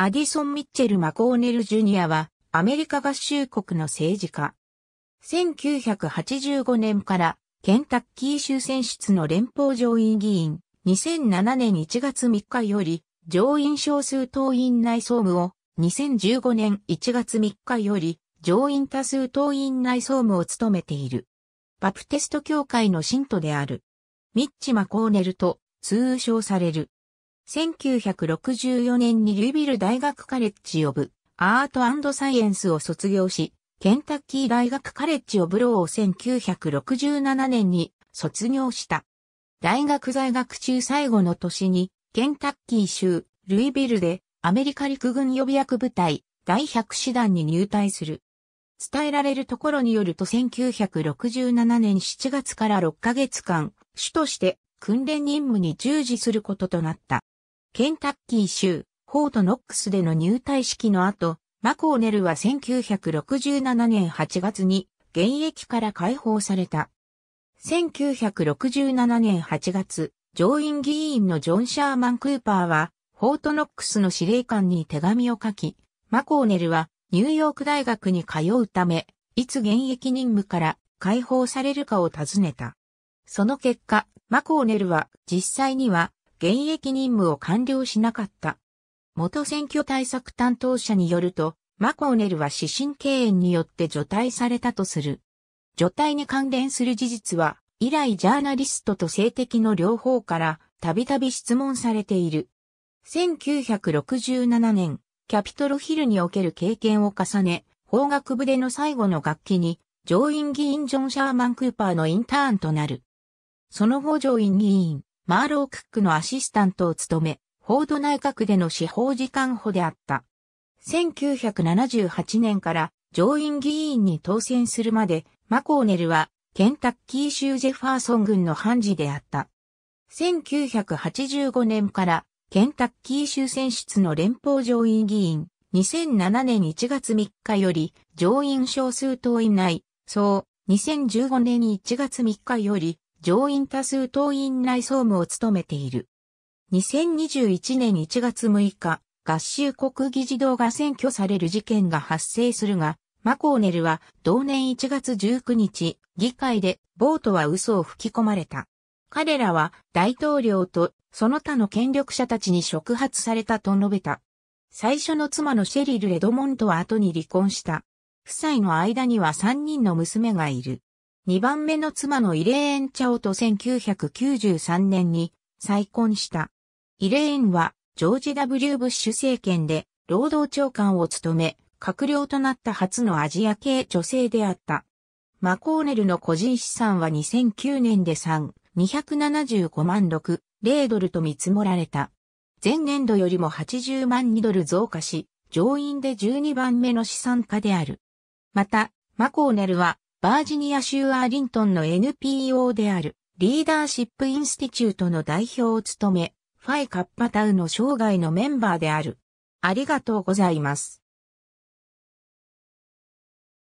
アディソン・ミッチェル・マコーネル・ジュニアは、アメリカ合衆国の政治家。1985年から、ケンタッキー州選出の連邦上院議員、2007年1月3日より、上院少数党員内総務を、2015年1月3日より、上院多数党員内総務を務めている。バプテスト教会の信徒である。ミッチ・マコーネルと通称される。1964年にリュビル大学カレッジオブアートサイエンスを卒業し、ケンタッキー大学カレッジオブローを1967年に卒業した。大学在学中最後の年に、ケンタッキー州ルイビルでアメリカ陸軍予備役部隊第100師団に入隊する。伝えられるところによると1967年7月から6ヶ月間、主として訓練任務に従事することとなった。ケンタッキー州、フォートノックスでの入隊式の後、マコーネルは1967年8月に現役から解放された。1967年8月、上院議員のジョン・シャーマン・クーパーは、フォートノックスの司令官に手紙を書き、マコーネルはニューヨーク大学に通うため、いつ現役任務から解放されるかを尋ねた。その結果、マコーネルは実際には現役任務を完了しなかった。元選挙対策担当者によると、マコーネルは指針敬遠によって除隊されたとする。除隊に関連する事実は、以来ジャーナリストと性的の両方からたびたび質問されている。1967年、キャピトルヒルにおける経験を重ね、法学部での最後の楽器に、上院議員ジョン・シャーマン・クーパーのインターンとなる。その後上院議員、マーロー・クックのアシスタントを務め、フォード内閣での司法次官補であった。1978年から上院議員に当選するまで、マコーネルはケンタッキー州ジェファーソン軍の判事であった。1985年からケンタッキー州選出の連邦上院議員、2007年1月3日より上院少数党以内、そう、2015年1月3日より上院多数党員内総務を務めている。2021年1月6日、合衆国議事堂が占拠される事件が発生するが、マコーネルは同年1月19日、議会でボートは嘘を吹き込まれた。彼らは大統領とその他の権力者たちに触発されたと述べた。最初の妻のシェリル・レドモントは後に離婚した。夫妻の間には3人の娘がいる。2番目の妻のイレーン・チャオと1993年に再婚した。イレーンはジョージ・ W・ ブッシュ政権で労働長官を務め、閣僚となった初のアジア系女性であった。マコーネルの個人資産は2009年で3、275万6、0ドルと見積もられた。前年度よりも80万2ドル増加し、上院で12番目の資産家である。また、マコーネルはバージニア州アーリントンの NPO であるリーダーシップインスティチュートの代表を務め、ファイカッパタウの生涯のメンバーである。ありがとうございます。